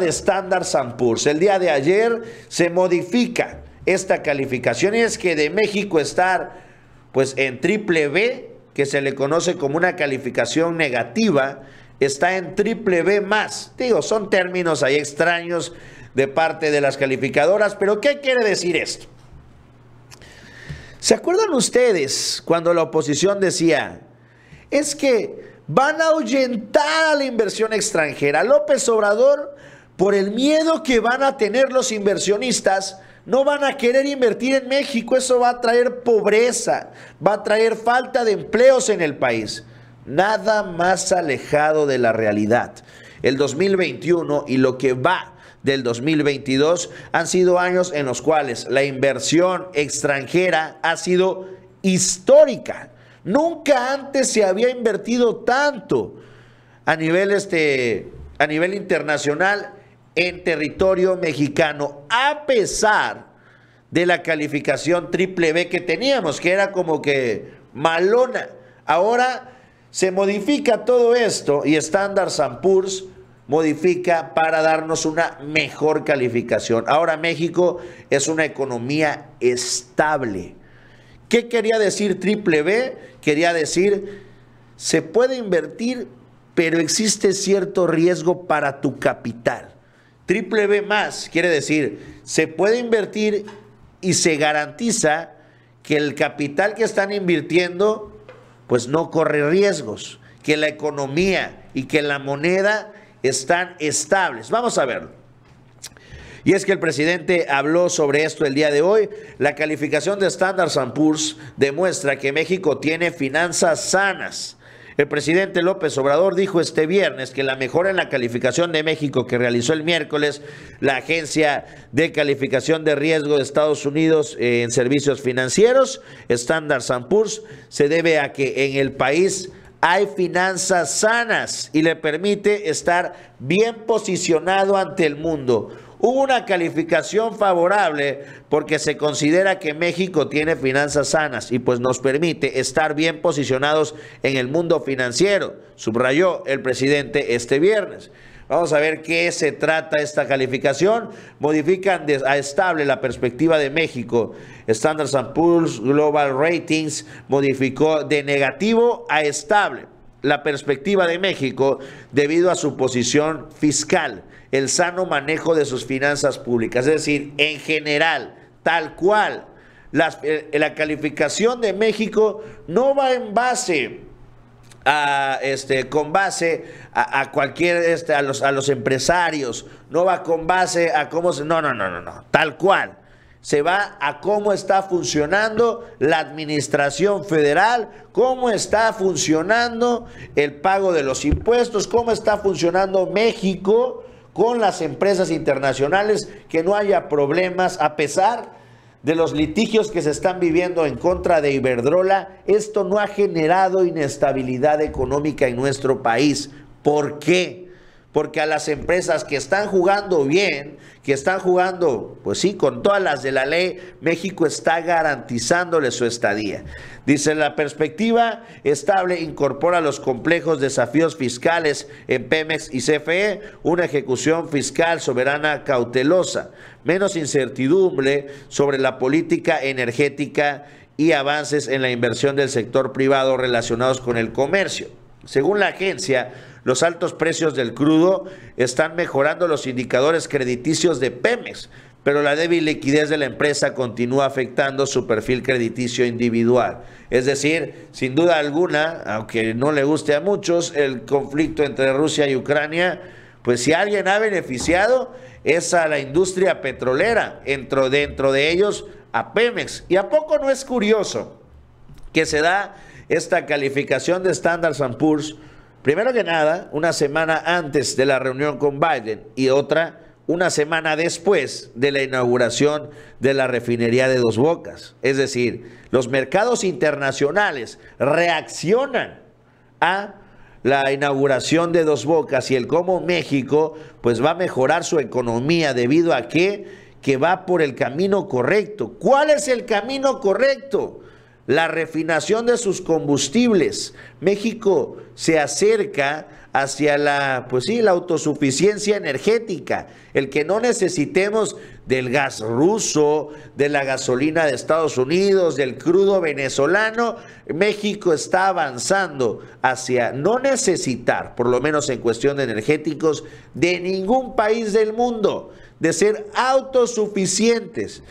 de Standard Poor's. El día de ayer se modifica esta calificación y es que de México estar pues en triple B, que se le conoce como una calificación negativa, está en triple B más. Digo, son términos ahí extraños de parte de las calificadoras, pero ¿qué quiere decir esto? ¿Se acuerdan ustedes cuando la oposición decía, es que van a ahuyentar la inversión extranjera? López Obrador por el miedo que van a tener los inversionistas, no van a querer invertir en México. Eso va a traer pobreza, va a traer falta de empleos en el país. Nada más alejado de la realidad. El 2021 y lo que va del 2022 han sido años en los cuales la inversión extranjera ha sido histórica. Nunca antes se había invertido tanto a nivel, este, a nivel internacional en territorio mexicano, a pesar de la calificación triple B que teníamos, que era como que malona. Ahora se modifica todo esto y Standard Poor's modifica para darnos una mejor calificación. Ahora México es una economía estable. ¿Qué quería decir triple B? Quería decir, se puede invertir, pero existe cierto riesgo para tu capital. Triple B más quiere decir, se puede invertir y se garantiza que el capital que están invirtiendo pues no corre riesgos, que la economía y que la moneda están estables. Vamos a verlo. Y es que el presidente habló sobre esto el día de hoy. La calificación de Standard Poor's demuestra que México tiene finanzas sanas el presidente López Obrador dijo este viernes que la mejora en la calificación de México que realizó el miércoles la Agencia de Calificación de Riesgo de Estados Unidos eh, en Servicios Financieros, Standard Poor's, se debe a que en el país hay finanzas sanas y le permite estar bien posicionado ante el mundo. Hubo una calificación favorable porque se considera que México tiene finanzas sanas y pues nos permite estar bien posicionados en el mundo financiero, subrayó el presidente este viernes. Vamos a ver qué se trata esta calificación. Modifican a estable la perspectiva de México. Standard Poor's Global Ratings modificó de negativo a estable la perspectiva de México debido a su posición fiscal, el sano manejo de sus finanzas públicas, es decir, en general, tal cual. Eh, la calificación de México no va en base a, este, con base a, cualquier, este, a, los, a los empresarios, no va con base a cómo se, no, no, no, no, no, tal cual se va a cómo está funcionando la administración federal, cómo está funcionando el pago de los impuestos, cómo está funcionando México con las empresas internacionales, que no haya problemas a pesar de los litigios que se están viviendo en contra de Iberdrola, esto no ha generado inestabilidad económica en nuestro país. ¿Por qué? porque a las empresas que están jugando bien, que están jugando, pues sí, con todas las de la ley, México está garantizándole su estadía. Dice, la perspectiva estable incorpora los complejos desafíos fiscales en Pemex y CFE, una ejecución fiscal soberana cautelosa, menos incertidumbre sobre la política energética y avances en la inversión del sector privado relacionados con el comercio. Según la agencia, los altos precios del crudo están mejorando los indicadores crediticios de Pemex, pero la débil liquidez de la empresa continúa afectando su perfil crediticio individual. Es decir, sin duda alguna, aunque no le guste a muchos, el conflicto entre Rusia y Ucrania, pues si alguien ha beneficiado es a la industria petrolera, dentro, dentro de ellos a Pemex. ¿Y a poco no es curioso que se da esta calificación de Standard Poor's? primero que nada, una semana antes de la reunión con Biden y otra una semana después de la inauguración de la refinería de Dos Bocas. Es decir, los mercados internacionales reaccionan a la inauguración de Dos Bocas y el cómo México pues va a mejorar su economía debido a que que va por el camino correcto. ¿Cuál es el camino correcto? la refinación de sus combustibles. México se acerca hacia la, pues sí, la autosuficiencia energética, el que no necesitemos del gas ruso, de la gasolina de Estados Unidos, del crudo venezolano. México está avanzando hacia no necesitar, por lo menos en cuestión de energéticos, de ningún país del mundo, de ser autosuficientes.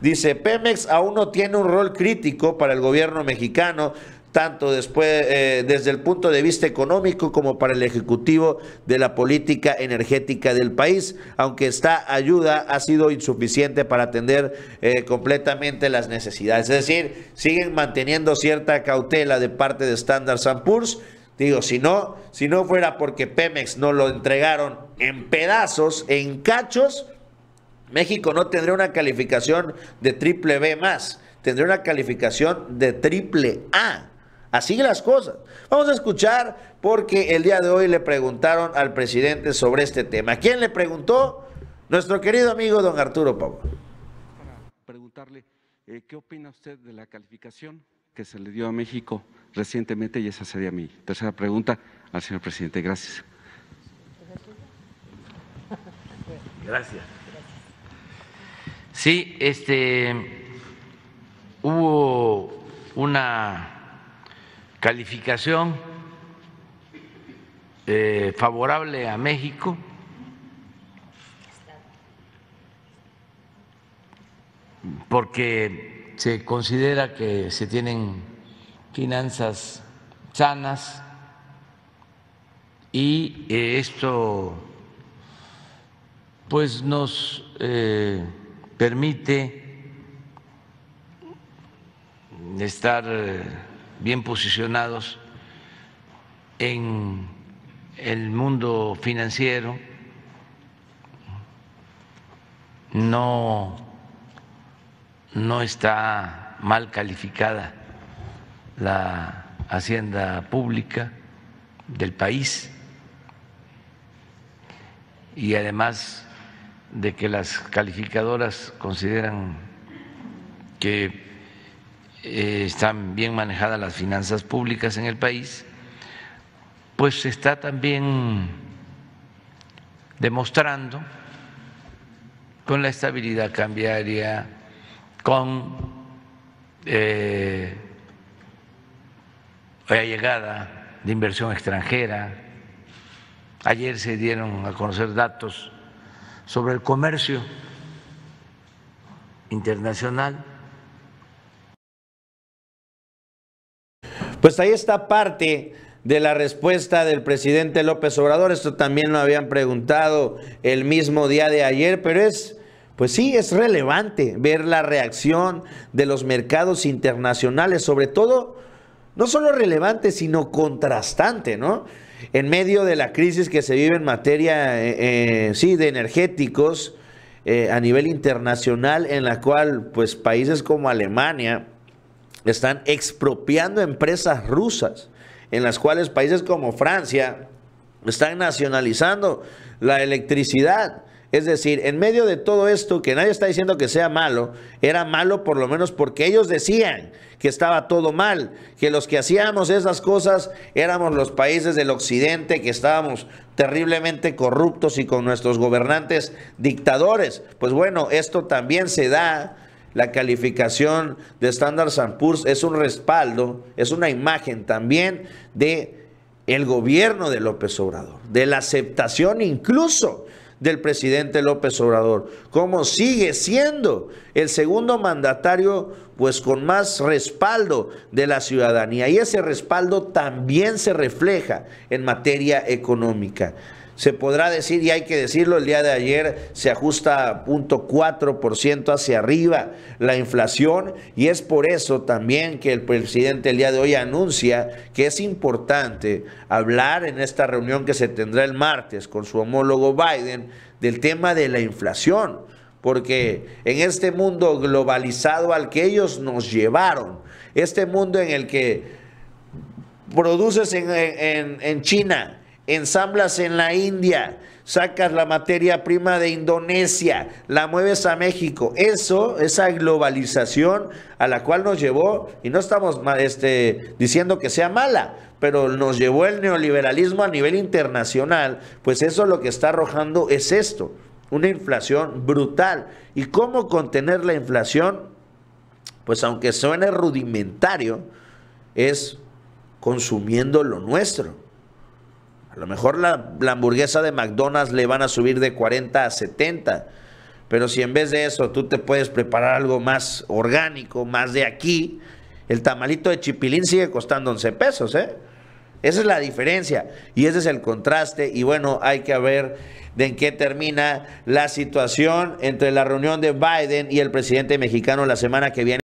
Dice, Pemex aún no tiene un rol crítico para el gobierno mexicano, tanto después, eh, desde el punto de vista económico como para el ejecutivo de la política energética del país, aunque esta ayuda ha sido insuficiente para atender eh, completamente las necesidades. Es decir, siguen manteniendo cierta cautela de parte de Standard Poor's. Digo, si no, si no fuera porque Pemex no lo entregaron en pedazos, en cachos, México no tendría una calificación de triple B más, tendría una calificación de triple A. Así las cosas. Vamos a escuchar porque el día de hoy le preguntaron al presidente sobre este tema. ¿Quién le preguntó? Nuestro querido amigo don Arturo Pablo. Para preguntarle, eh, ¿qué opina usted de la calificación que se le dio a México recientemente? Y esa sería mi tercera pregunta al señor presidente. Gracias. Gracias. Sí, este, hubo una calificación eh, favorable a México. porque se considera que se tienen finanzas sanas y eh, esto pues nos eh, permite estar eh, bien posicionados en el mundo financiero, no, no está mal calificada la hacienda pública del país y además de que las calificadoras consideran que eh, están bien manejadas las finanzas públicas en el país, pues se está también demostrando con la estabilidad cambiaria, con la eh, llegada de inversión extranjera. Ayer se dieron a conocer datos sobre el comercio internacional. Pues ahí está parte de la respuesta del presidente López Obrador. Esto también lo habían preguntado el mismo día de ayer, pero es, pues sí, es relevante ver la reacción de los mercados internacionales, sobre todo, no solo relevante, sino contrastante, ¿no? en medio de la crisis que se vive en materia, eh, eh, de energéticos eh, a nivel internacional, en la cual, pues, países como Alemania están expropiando empresas rusas, en las cuales países como Francia están nacionalizando la electricidad. Es decir, en medio de todo esto, que nadie está diciendo que sea malo, era malo por lo menos porque ellos decían que estaba todo mal, que los que hacíamos esas cosas éramos los países del occidente, que estábamos terriblemente corruptos y con nuestros gobernantes dictadores. Pues bueno, esto también se da la calificación de Standard Poor's es un respaldo, es una imagen también de el gobierno de López Obrador, de la aceptación incluso del presidente López Obrador, como sigue siendo el segundo mandatario pues con más respaldo de la ciudadanía y ese respaldo también se refleja en materia económica se podrá decir, y hay que decirlo, el día de ayer se ajusta a 0.4% hacia arriba la inflación y es por eso también que el presidente el día de hoy anuncia que es importante hablar en esta reunión que se tendrá el martes con su homólogo Biden del tema de la inflación, porque en este mundo globalizado al que ellos nos llevaron, este mundo en el que produces en, en China, ensamblas en la India, sacas la materia prima de Indonesia, la mueves a México. Eso, esa globalización a la cual nos llevó, y no estamos este, diciendo que sea mala, pero nos llevó el neoliberalismo a nivel internacional, pues eso lo que está arrojando es esto, una inflación brutal. ¿Y cómo contener la inflación? Pues aunque suene rudimentario, es consumiendo lo nuestro a lo mejor la, hamburguesa de McDonald's le van a subir de 40 a 70. Pero si en vez de eso tú te puedes preparar algo más orgánico, más de aquí, el tamalito de chipilín sigue costando 11 pesos, ¿eh? Esa es la diferencia y ese es el contraste y bueno, hay que ver de en qué termina la situación entre la reunión de Biden y el presidente mexicano la semana que viene.